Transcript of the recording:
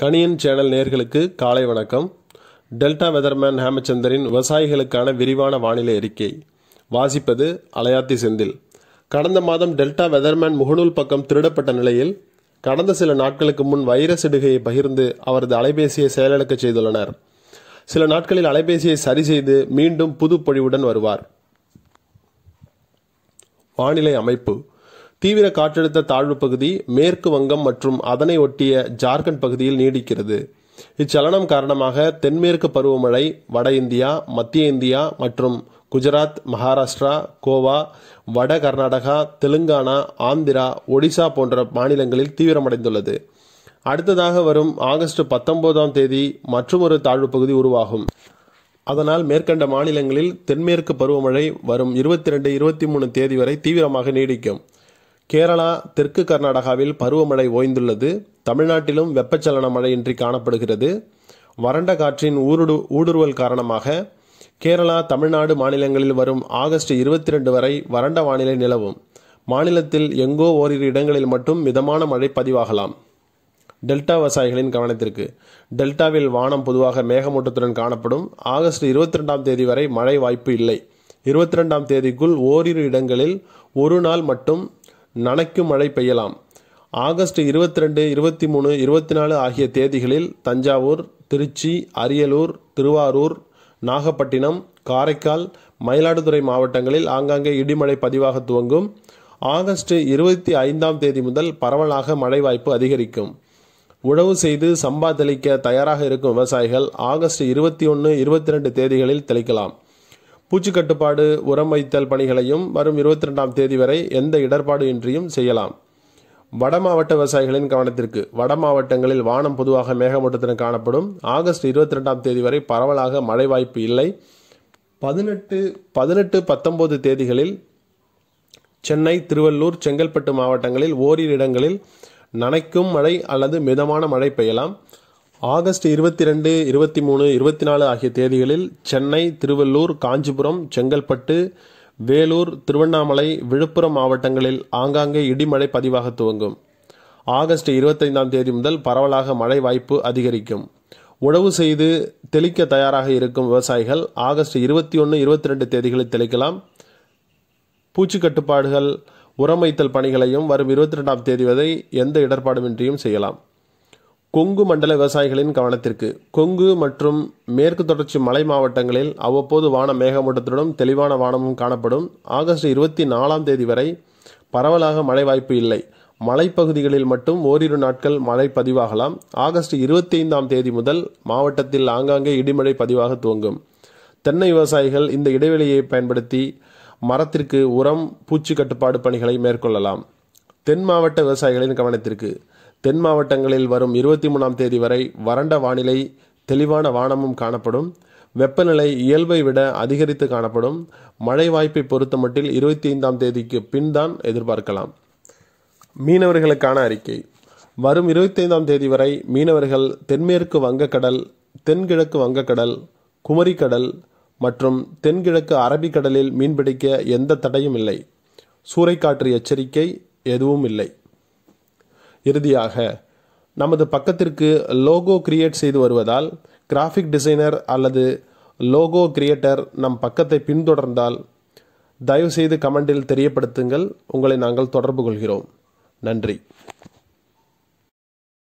Kaniyan channel நேர்களுக்கு காலை வணக்கம் டெல்டா வெதர்மேன் ஹேமச்சந்தரின் விவசாயிகளுக்கான விரிவான வானிலை அறிக்கை வாசிப்பது அலையாத்தி செந்தில் கடந்த மாதம் டெல்டா வெதர்மேன் முகநூல் பக்கம் திருடப்பட்ட நிலையில் கடந்த சில நாட்களுக்கு முன் வைரஸ் இடுகையை பகிர்ந்து அவரது அலைபேசியை செயலிழக்க செய்துள்ளனர் சில நாட்களில் அலைபேசியை சரி செய்து மீண்டும் புது பொழிவுடன் வருவார் வானிலை அமைப்பு தீவிர காற்றழுத்த தாழ்வு பகுதி மேற்கு வங்கம் மற்றும் அதனை ஒட்டிய ஜார்க்கண்ட் பகுதியில் நீடிக்கிறது இச்சலனம் காரணமாக தென்மேற்கு பருவமழை வட இந்தியா மத்திய இந்தியா மற்றும் குஜராத் மகாராஷ்டிரா கோவா வட கர்நாடகா தெலுங்கானா ஆந்திரா ஒடிசா போன்ற மாநிலங்களில் தீவிரமடைந்துள்ளது அடுத்ததாக வரும் ஆகஸ்ட் பத்தொன்பதாம் தேதி மற்றொரு தாழ்வு பகுதி உருவாகும் அதனால் மேற்கண்ட மாநிலங்களில் தென்மேற்கு பருவமழை வரும் இருபத்தி ரெண்டு இருபத்தி மூணு தேதி வரை தீவிரமாக நீடிக்கும் கேரளா தெற்கு கர்நாடகாவில் பருவமழை ஓய்ந்துள்ளது தமிழ்நாட்டிலும் வெப்பச்சலன மழையின்றி காணப்படுகிறது வறண்ட காற்றின் ஊருடு ஊடுருவல் காரணமாக கேரளா தமிழ்நாடு மாநிலங்களில் வரும் ஆகஸ்ட் இருபத்தி ரெண்டு வரை வறண்ட வானிலை நிலவும் மாநிலத்தில் எங்கோ ஓரிரு இடங்களில் மட்டும் மிதமான மழை பதிவாகலாம் டெல்டா விவசாயிகளின் கவனத்திற்கு டெல்டாவில் வானம் பொதுவாக மேகமூட்டத்துடன் காணப்படும் ஆகஸ்ட் இருபத்தி ரெண்டாம் தேதி வரை மழை வாய்ப்பு இல்லை இருபத்தி ரெண்டாம் தேதிக்குள் ஓரிரு இடங்களில் ஒரு நாள் மட்டும் நனைக்கும் மழை பெய்யலாம் ஆகஸ்ட் இருபத்தி ரெண்டு இருபத்தி மூணு இருபத்தி நாலு ஆகிய தேதிகளில் தஞ்சாவூர் திருச்சி அரியலூர் திருவாரூர் நாகப்பட்டினம் காரைக்கால் மயிலாடுதுறை மாவட்டங்களில் ஆங்காங்கே இடிமழை பதிவாக துவங்கும் ஆகஸ்ட் இருபத்தி ஐந்தாம் தேதி முதல் பரவலாக மழை வாய்ப்பு அதிகரிக்கும் உழவு செய்து சம்பா தெளிக்க தயாராக இருக்கும் விவசாயிகள் ஆகஸ்ட் இருபத்தி ஒன்று இருபத்தி ரெண்டு தேதிகளில் தெளிக்கலாம் பூச்சி கட்டுப்பாடு உரம் வைத்தல் பணிகளையும் வரும் இருபத்தி ரெண்டாம் தேதி வரை எந்த இடர்பாடு இன்றியும் செய்யலாம் வட மாவட்ட விவசாயிகளின் கவனத்திற்கு வட மாவட்டங்களில் வானம் பொதுவாக மேகமூட்டத்துடன் காணப்படும் ஆகஸ்ட் இருபத்தி ரெண்டாம் தேதி வரை பரவலாக மழை வாய்ப்பு இல்லை பதினெட்டு பதினெட்டு பத்தொன்பது தேதிகளில் சென்னை திருவள்ளூர் செங்கல்பட்டு மாவட்டங்களில் ஓரிரு இடங்களில் நனைக்கும் மழை அல்லது மிதமான மழை பெய்யலாம் ஆகஸ்ட் இருபத்தி ரெண்டு இருபத்தி மூணு இருபத்தி நாலு ஆகிய தேதிகளில் சென்னை திருவள்ளூர் காஞ்சிபுரம் செங்கல்பட்டு வேலூர் திருவண்ணாமலை விழுப்புரம் மாவட்டங்களில் ஆங்காங்கே இடிமழை பதிவாக துவங்கும் ஆகஸ்ட் இருபத்தைந்தாம் தேதி முதல் பரவலாக மழை வாய்ப்பு அதிகரிக்கும் உழவு செய்து தெளிக்க தயாராக இருக்கும் விவசாயிகள் ஆகஸ்ட் இருபத்தி ஒன்று இருபத்தி ரெண்டு தேதிகளில் தெளிக்கலாம் பூச்சி கட்டுப்பாடுகள் உரமைத்தல் பணிகளையும் வரும் இருபத்தி ரெண்டாம் தேதி வரை எந்த இடர்பாடுமின்றியும் செய்யலாம் கொங்கு மண்டல விவசாயிகளின் கவனத்திற்கு கொங்கு மற்றும் மேற்கு தொடர்ச்சி மலை மாவட்டங்களில் அவ்வப்போது வான மேகமூட்டத்துடன் தெளிவான வானமும் காணப்படும் ஆகஸ்ட் இருபத்தி நாலாம் தேதி வரை பரவலாக மழை வாய்ப்பு இல்லை மலைப்பகுதிகளில் மட்டும் ஓரிரு நாட்கள் மழை பதிவாகலாம் ஆகஸ்ட் இருபத்தி ஐந்தாம் தேதி முதல் மாவட்டத்தில் ஆங்காங்கே இடிமழை பதிவாக துவங்கும் தென்னை விவசாயிகள் இந்த இடைவெளியை பயன்படுத்தி மரத்திற்கு உரம் பூச்சி கட்டுப்பாடு பணிகளை மேற்கொள்ளலாம் தென் மாவட்ட விவசாயிகளின் கவனத்திற்கு தென் மாவட்டங்களில் வரும் இருபத்தி மூணாம் தேதி வரை வறண்ட வானிலை தெளிவான வானமும் காணப்படும் வெப்பநிலை இயல்பை விட அதிகரித்து காணப்படும் மழை வாய்ப்பை பொறுத்த மட்டில் இருபத்தி ஐந்தாம் தேதிக்கு பின் தான் எதிர்பார்க்கலாம் மீனவர்களுக்கான அறிக்கை வரும் இருபத்தைந்தாம் தேதி வரை மீனவர்கள் தென்மேற்கு வங்கக்கடல் தென்கிழக்கு வங்கக்கடல் குமரிக்கடல் மற்றும் தென்கிழக்கு அரபிக்கடலில் மீன்பிடிக்க எந்த தடையும் இல்லை சூறைக்காற்று எச்சரிக்கை எதுவும் இல்லை இறுதியாக நமது பக்கத்திற்கு லோகோ கிரியேட் செய்து வருவதால் கிராஃபிக் டிசைனர் அல்லது லோகோ கிரியேட்டர் நம் பக்கத்தை பின்தொடர்ந்தால் தயவுசெய்து கமெண்டில் தெரியப்படுத்துங்கள் உங்களை நாங்கள் தொடர்பு கொள்கிறோம் நன்றி